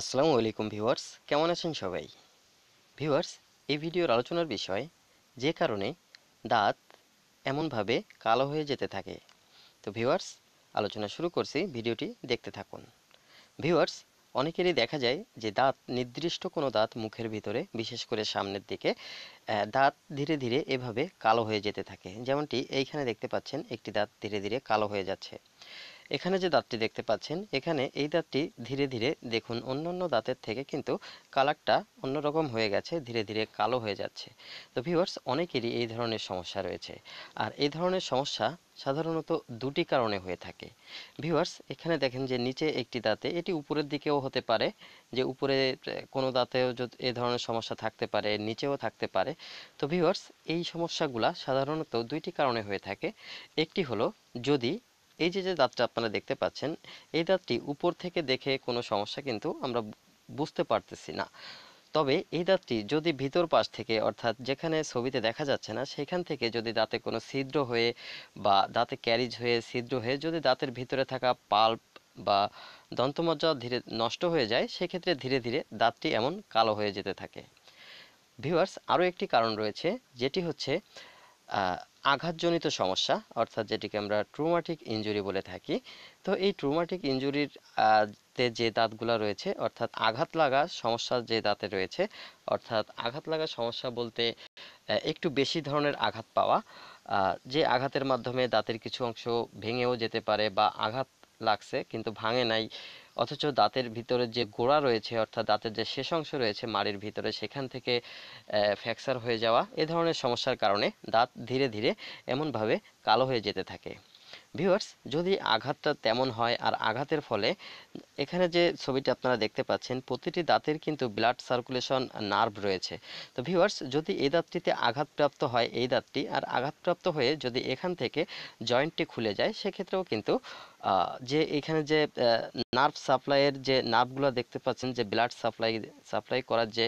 আসসালামু আলাইকুম ভিউয়ার্স কেমন আছেন সবাই ভিউয়ার্স এই ভিডিওর আলোচনার বিষয় যে কারণে দাঁত এমনভাবে কালো হয়ে যেতে থাকে তো ভিউয়ার্স আলোচনা শুরু করছি ভিডিওটি দেখতে থাকুন ভিউয়ার্স অনেকেরই দেখা যায় যে দাঁত নির্দিষ্ট কোনো দাঁত মুখের ভিতরে বিশেষ করে সামনের দিকে দাঁত ধীরে ধীরে এভাবে কালো হয়ে যেতে থাকে যেমনটি এইখানে দেখতে পাচ্ছেন একটি দাঁত ধীরে ধীরে কালো হয়ে যাচ্ছে এখানে যে দাঁতটি দেখতে পাচ্ছেন এখানে এই দাঁতটি ধীরে ধীরে দেখুন অন্যান্য দাঁতের থেকে কিন্তু কালারটা অন্যরকম হয়ে গেছে ধীরে ধীরে কালো হয়ে যাচ্ছে তো ভিউয়ার্স অনেকেরই এই ধরনের সমস্যা রয়েছে আর এই ধরনের সমস্যা সাধারণত দুটি কারণে হয়ে থাকে ভিউয়ার্স এখানে দেখেন যে নিচে একটি দাঁতে এটি উপরের দিকেও হতে পারে যে উপরে কোনো দাঁতেও যদি এ ধরনের সমস্যা থাকতে পারে নিচেও থাকতে পারে তো ভিউয়ার্স এই সমস্যাগুলা সাধারণত দুইটি কারণে হয়ে থাকে একটি হলো যদি এই যে যে দাঁতটা আপনারা দেখতে পাচ্ছেন এই দাঁতটি উপর থেকে দেখে কোনো সমস্যা কিন্তু আমরা বুঝতে পারতেছি না তবে এই দাঁতটি যদি ভিতর পাশ থেকে অর্থাৎ যেখানে ছবিতে দেখা যাচ্ছে না সেখান থেকে যদি দাঁতে কোনো ছিদ্র হয়ে বা দাঁতে ক্যারিজ হয়ে ছিদ্র হয়ে যদি দাঁতের ভিতরে থাকা পাল্প বা দন্তমজ্জা ধীরে নষ্ট হয়ে যায় সেক্ষেত্রে ধীরে ধীরে দাঁতটি এমন কালো হয়ে যেতে থাকে ভিউয়ার্স আরও একটি কারণ রয়েছে যেটি হচ্ছে আঘাতজনিত সমস্যা অর্থাৎ যেটিকে আমরা ট্রুমাটিক ইঞ্জুরি বলে থাকি তো এই ট্রুমাটিক ইঞ্জুরির তে যে দাঁতগুলো রয়েছে অর্থাৎ আঘাত লাগা সমস্যা যে দাঁতে রয়েছে অর্থাৎ আঘাত লাগা সমস্যা বলতে একটু বেশি ধরনের আঘাত পাওয়া যে আঘাতের মাধ্যমে দাঁতের কিছু অংশ ভেঙেও যেতে পারে বা আঘাত লাগছে কিন্তু ভাঙে নাই অথচ দাঁতের ভিতরে যে গোড়া রয়েছে অর্থাৎ দাঁতের যে শেষ অংশ রয়েছে মাড়ির ভিতরে সেখান থেকে ফ্র্যাকচার হয়ে যাওয়া এ ধরনের সমস্যার কারণে দাঁত ধীরে ধীরে এমনভাবে কালো হয়ে যেতে থাকে ভিউয়ার্স যদি আঘাতটা তেমন হয় আর আঘাতের ফলে এখানে যে ছবিটি আপনারা দেখতে পাচ্ছেন প্রতিটি দাঁতের কিন্তু ব্লাড সার্কুলেশন নার্ভ রয়েছে তো ভিউয়ার্স যদি এই দাঁতটিতে আঘাতপ্রাপ্ত হয় এই দাঁতটি আর আঘাতপ্রাপ্ত হয়ে যদি এখান থেকে জয়েন্টটি খুলে যায় সেক্ষেত্রেও কিন্তু যে এখানে যে নার্ভ সাপ্লাইয়ের যে নার্ভগুলো দেখতে পাচ্ছেন যে ব্লাড সাপ্লাই সাপ্লাই করার যে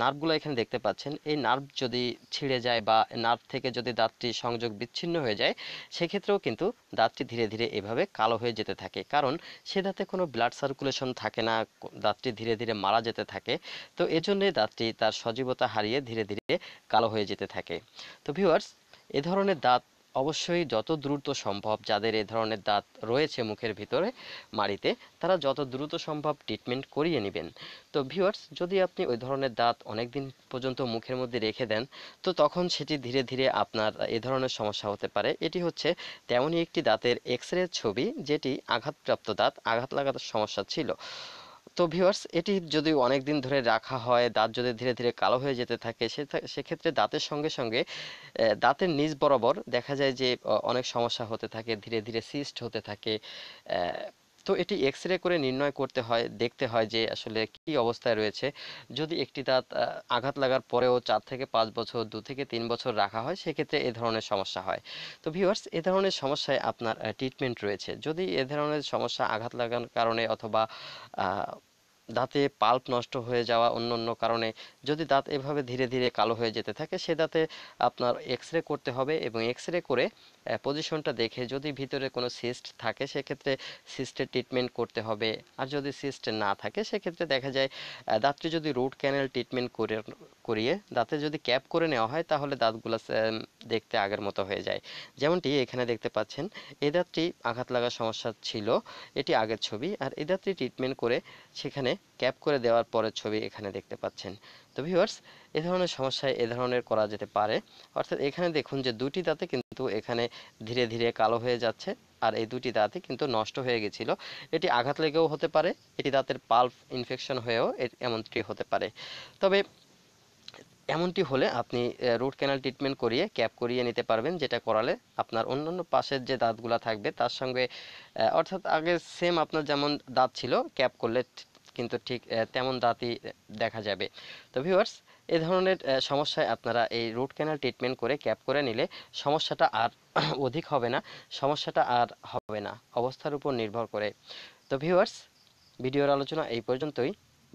নার্ভগুলো এখানে দেখতে পাচ্ছেন এই নার্ভ যদি ছিঁড়ে যায় বা নার্ভ থেকে যদি দাঁতটি সংযোগ বিচ্ছিন্ন হয়ে যায় সেক্ষেত্রেও কিন্তু দাঁতটি ধীরে ধীরে এভাবে কালো হয়ে যেতে থাকে কারণ সে দাঁতে কোনো ব্লাড সার্কুলেশন থাকে না দাঁতটি ধীরে ধীরে মারা যেতে থাকে তো এজন্যে দাঁতটি তার সজীবতা হারিয়ে ধীরে ধীরে কালো হয়ে যেতে থাকে তো ভিউয়ার্স এ ধরনের দাঁত অবশ্যই যত দ্রুত সম্ভব যাদের এ ধরনের দাঁত রয়েছে মুখের ভিতরে মাড়িতে তারা যত দ্রুত সম্ভব ট্রিটমেন্ট করিয়ে নেবেন তো ভিউয়ার্স যদি আপনি ওই ধরনের দাঁত অনেক দিন পর্যন্ত মুখের মধ্যে রেখে দেন তো তখন সেটি ধীরে ধীরে আপনার এ ধরনের সমস্যা হতে পারে এটি হচ্ছে তেমনই একটি দাঁতের এক্স রে ছবি যেটি আঘাতপ্রাপ্ত দাঁত আঘাত লাগার সমস্যা ছিল তো ভিউয়ার্স এটি যদি অনেক দিন ধরে রাখা হয় দাঁত যদি ধীরে ধীরে কালো হয়ে যেতে থাকে সেক্ষেত্রে দাঁতের সঙ্গে সঙ্গে দাঁতের নিচ বরাবর দেখা যায় যে অনেক সমস্যা হতে থাকে ধীরে ধীরে সিস্ট হতে থাকে তো এটি এক্স রে করে নির্ণয় করতে হয় দেখতে হয় যে আসলে কি অবস্থায় রয়েছে যদি একটি দাঁত আঘাত লাগার পরেও চার থেকে পাঁচ বছর দু থেকে তিন বছর রাখা হয় সেক্ষেত্রে এ ধরনের সমস্যা হয় তো ভিউয়ার্স এ ধরনের সমস্যায় আপনার ট্রিটমেন্ট রয়েছে যদি এ ধরনের সমস্যা আঘাত লাগার কারণে অথবা দাঁতে পাল্প নষ্ট হয়ে যাওয়া অন্য অন্য কারণে যদি দাঁত এভাবে ধীরে ধীরে কালো হয়ে যেতে থাকে সে দাঁতে আপনার এক্স রে করতে হবে এবং এক্স রে করে পজিশনটা দেখে যদি ভিতরে কোনো সিস্ট থাকে সেক্ষেত্রে সিস্টের ট্রিটমেন্ট করতে হবে আর যদি সিস্ট না থাকে সেক্ষেত্রে দেখা যায় দাঁতটি যদি রুট ক্যানেল ট্রিটমেন্ট করে করিয়ে দাঁতে যদি ক্যাপ করে নেওয়া হয় তাহলে দাঁতগুলো দেখতে আগের মতো হয়ে যায় যেমনটি এখানে দেখতে পাচ্ছেন এই দাঁতটি আঘাত লাগার সমস্যা ছিল এটি আগের ছবি আর এই দাঁতটি ট্রিটমেন্ট করে সেখানে ক্যাপ করে দেওয়ার পরের ছবি এখানে দেখতে পাচ্ছেন তো ভিউয়ার্স এ ধরনের সমস্যায় এ ধরনের করা যেতে পারে অর্থাৎ এখানে দেখুন যে দুটি দাঁতে কিন্তু এখানে ধীরে ধীরে কালো হয়ে যাচ্ছে আর এই দুটি দাঁতে কিন্তু নষ্ট হয়ে গেছিল এটি আঘাত লেগেও হতে পারে এটি দাঁতের পাল্প ইনফেকশন হয়েও এমনটি হতে পারে তবে এমনটি হলে আপনি রুট ক্যানাল ট্রিটমেন্ট করিয়ে ক্যাপ করিয়ে নিতে পারবেন যেটা করালে আপনার অন্যান্য পাশের যে দাঁতগুলো থাকবে তার সঙ্গে অর্থাৎ আগে সেম আপনার যেমন দাঁত ছিল ক্যাপ করলে কিন্তু ঠিক তেমন দাঁতই দেখা যাবে তো ভিউয়ার্স এ ধরনের সমস্যায় আপনারা এই রুট ক্যানাল ট্রিটমেন্ট করে ক্যাপ করে নিলে সমস্যাটা আর অধিক হবে না সমস্যাটা আর হবে না অবস্থার উপর নির্ভর করে তো ভিউয়ার্স ভিডিওর আলোচনা এই পর্যন্তই